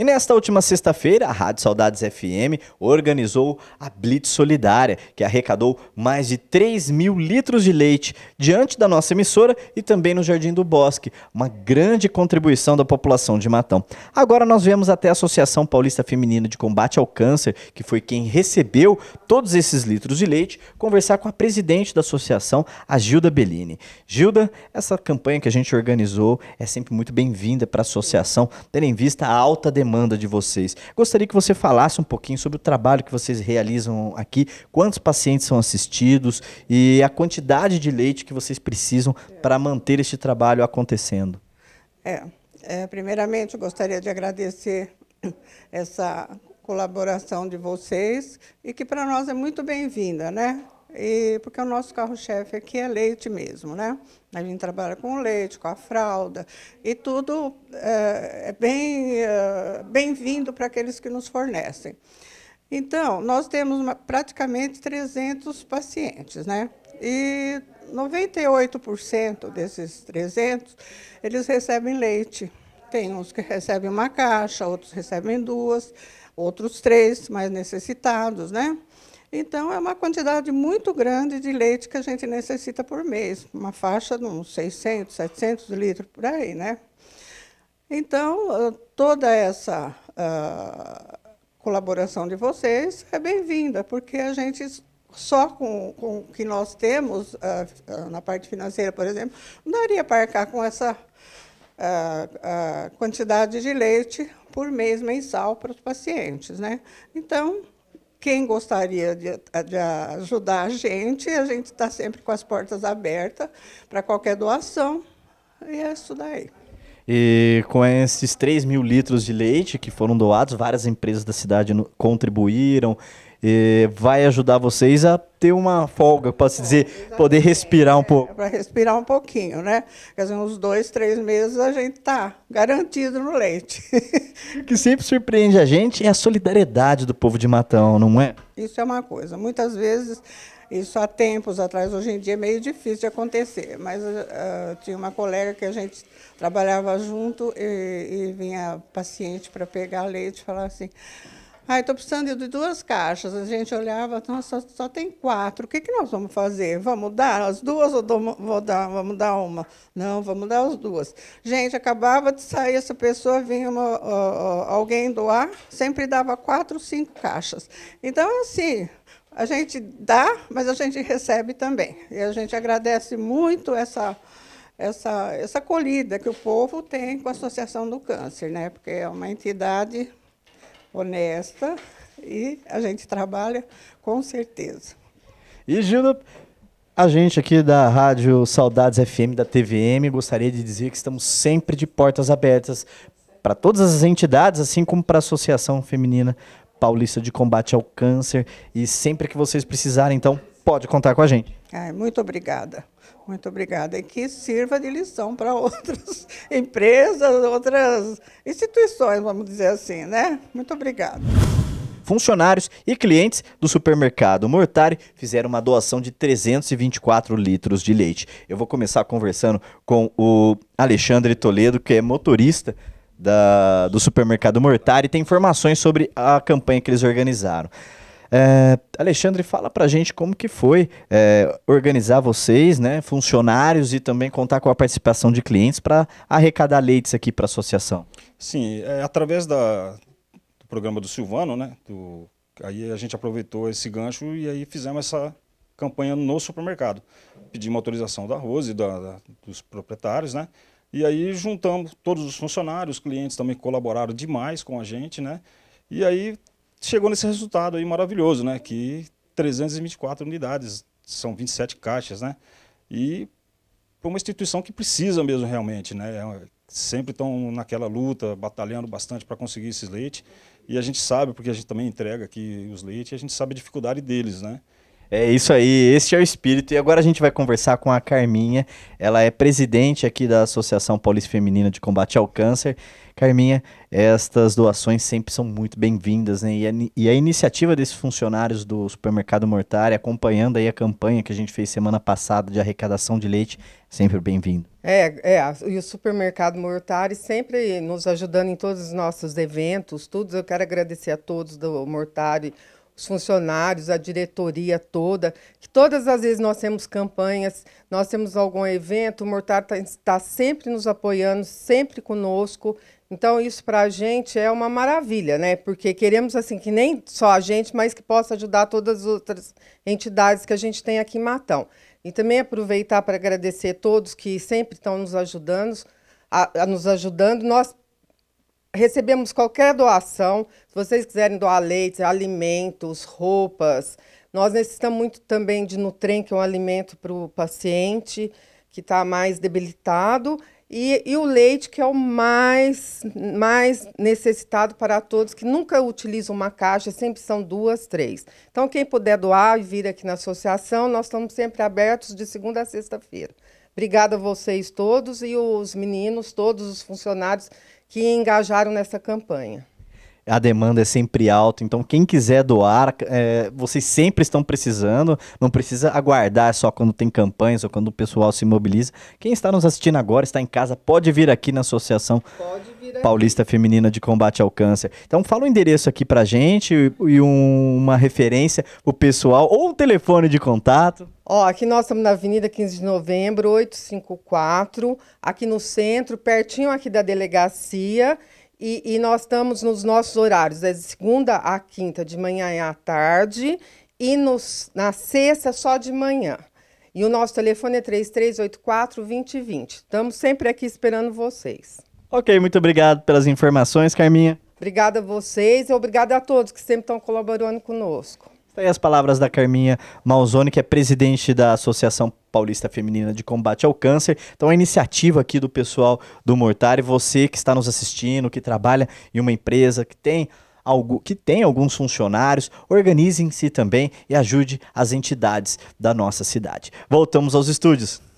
E nesta última sexta-feira, a Rádio Saudades FM organizou a Blitz Solidária, que arrecadou mais de 3 mil litros de leite diante da nossa emissora e também no Jardim do Bosque, uma grande contribuição da população de Matão. Agora nós vemos até a Associação Paulista Feminina de Combate ao Câncer, que foi quem recebeu todos esses litros de leite, conversar com a presidente da associação, a Gilda Bellini. Gilda, essa campanha que a gente organizou é sempre muito bem-vinda para a associação, tendo em vista a alta demanda demanda de vocês. Gostaria que você falasse um pouquinho sobre o trabalho que vocês realizam aqui, quantos pacientes são assistidos e a quantidade de leite que vocês precisam é. para manter este trabalho acontecendo. É, é, primeiramente, eu gostaria de agradecer essa colaboração de vocês e que para nós é muito bem-vinda, né? e porque o nosso carro-chefe aqui é leite mesmo, né? A gente trabalha com leite, com a fralda, e tudo é, é bem, é, bem-vindo para aqueles que nos fornecem. Então, nós temos uma, praticamente 300 pacientes, né? E 98% desses 300, eles recebem leite. Tem uns que recebem uma caixa, outros recebem duas, outros três mais necessitados, né? Então, é uma quantidade muito grande de leite que a gente necessita por mês, uma faixa de uns 600, 700 litros por aí, né? Então, ah, toda essa uh, colaboração de vocês é bem-vinda, porque a gente só com, o que nós temos uh, na parte financeira, por exemplo, não daria para arcar com essa uh, quantidade de leite por mês mensal para os pacientes, né? Então, quem gostaria de, de ajudar a gente, a gente está sempre com as portas abertas para qualquer doação. E é isso daí. E com esses 3 mil litros de leite que foram doados, várias empresas da cidade contribuíram vai ajudar vocês a ter uma folga, para se dizer, Exatamente. poder respirar um pouco. É, para respirar um pouquinho, né? Quer dizer, uns dois, três meses a gente tá garantido no leite. o que sempre surpreende a gente é a solidariedade do povo de Matão, não é? Isso é uma coisa. Muitas vezes isso há tempos atrás, hoje em dia é meio difícil de acontecer, mas uh, tinha uma colega que a gente trabalhava junto e, e vinha paciente para pegar leite e falar assim: ai estou precisando de duas caixas. A gente olhava, nossa, só tem quatro. O que, que nós vamos fazer? Vamos dar as duas ou dou, vou dar, vamos dar uma? Não, vamos dar as duas. Gente, acabava de sair essa pessoa, vinha uma, uh, uh, alguém doar, sempre dava quatro, cinco caixas. Então, é assim, a gente dá, mas a gente recebe também. E a gente agradece muito essa essa essa colhida que o povo tem com a Associação do Câncer, né? Porque é uma entidade honesta e a gente trabalha com certeza. E Gilda, a gente aqui da Rádio Saudades FM, da TVM, gostaria de dizer que estamos sempre de portas abertas para todas as entidades, assim como para a Associação Feminina Paulista de Combate ao Câncer. E sempre que vocês precisarem, então, pode contar com a gente. Ai, muito obrigada. Muito obrigada. E que sirva de lição para outras empresas, outras instituições, vamos dizer assim, né? Muito obrigada. Funcionários e clientes do supermercado Mortari fizeram uma doação de 324 litros de leite. Eu vou começar conversando com o Alexandre Toledo, que é motorista da, do supermercado Mortari, e tem informações sobre a campanha que eles organizaram. É, Alexandre, fala pra gente como que foi é, organizar vocês, né, funcionários e também contar com a participação de clientes para arrecadar leites aqui para a associação. Sim, é, através da, do programa do Silvano, né, do, aí a gente aproveitou esse gancho e aí fizemos essa campanha no supermercado. Pedimos autorização da Rose, da, da, dos proprietários, né, e aí juntamos todos os funcionários, os clientes também colaboraram demais com a gente, né, e aí chegou nesse resultado aí maravilhoso, né? Que 324 unidades, são 27 caixas, né? E para uma instituição que precisa mesmo realmente, né? É sempre estão naquela luta, batalhando bastante para conseguir esses leites. E a gente sabe, porque a gente também entrega aqui os leites, a gente sabe a dificuldade deles, né? É isso aí, este é o espírito. E agora a gente vai conversar com a Carminha. Ela é presidente aqui da Associação Paulista Feminina de Combate ao Câncer. Carminha, estas doações sempre são muito bem-vindas, né? E a, e a, iniciativa desses funcionários do supermercado Mortari, acompanhando aí a campanha que a gente fez semana passada de arrecadação de leite, sempre bem-vindo. É, é, e o supermercado Mortari sempre nos ajudando em todos os nossos eventos, tudo. Eu quero agradecer a todos do Mortari os funcionários, a diretoria toda, que todas as vezes nós temos campanhas, nós temos algum evento, o Mortar tá, está sempre nos apoiando, sempre conosco. Então, isso para a gente é uma maravilha, né? Porque queremos, assim, que nem só a gente, mas que possa ajudar todas as outras entidades que a gente tem aqui em Matão. E também aproveitar para agradecer todos que sempre estão nos ajudando, a, a nos ajudando. Nós recebemos qualquer doação. Se vocês quiserem doar leite, alimentos, roupas, nós necessitamos muito também de Nutren, que é um alimento para o paciente que está mais debilitado. E, e, o leite, que é o mais, mais necessitado para todos, que nunca utilizam uma caixa, sempre são duas, três. Então, quem puder doar e vir aqui na associação, nós estamos sempre abertos de segunda a sexta-feira. Obrigada a vocês todos e os meninos, todos os funcionários que engajaram nessa campanha. A demanda é sempre alta, então quem quiser doar, é, vocês sempre estão precisando, não precisa aguardar só quando tem campanhas ou quando o pessoal se mobiliza. Quem está nos assistindo agora, está em casa, pode vir aqui na associação. Pode Paulista Feminina de Combate ao Câncer. Então fala o endereço aqui pra gente e, e um, uma referência, o pessoal, ou um telefone de contato. Ó, aqui nós estamos na Avenida 15 de Novembro, 854, aqui no centro, pertinho aqui da delegacia. E, e nós estamos nos nossos horários, é de segunda a quinta, de manhã e à tarde, e nos, na sexta só de manhã. E o nosso telefone é 3384 2020. Estamos sempre aqui esperando vocês. Ok, muito obrigado pelas informações, Carminha. Obrigada a vocês e obrigada a todos que sempre estão colaborando conosco. Está aí as palavras da Carminha Malzoni, que é presidente da Associação Paulista Feminina de Combate ao Câncer. Então, a iniciativa aqui do pessoal do Mortari, você que está nos assistindo, que trabalha em uma empresa, que tem algo, que tem alguns funcionários, organizem-se também e ajude as entidades da nossa cidade. Voltamos aos estúdios.